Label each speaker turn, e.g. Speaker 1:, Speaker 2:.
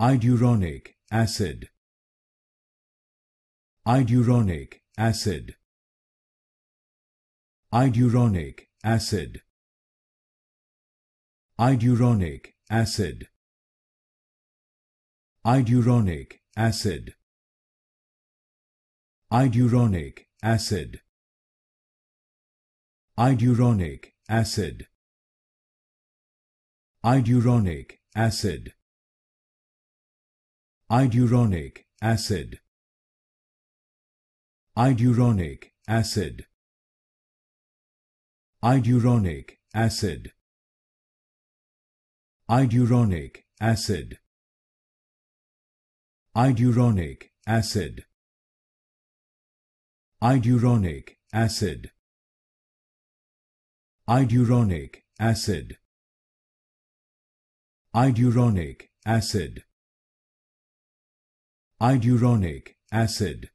Speaker 1: Iduronic acid. Iduronic acid. Iduronic acid. Iduronic acid. Iduronic acid. Iduronic acid. Iduronic acid. Iduronic acid. Iduronic acid. Iduronic acid. Iduronic acid. Iduronic acid. Iduronic acid. Iduronic acid. Iduronic acid. Iduronic acid. Iduronic acid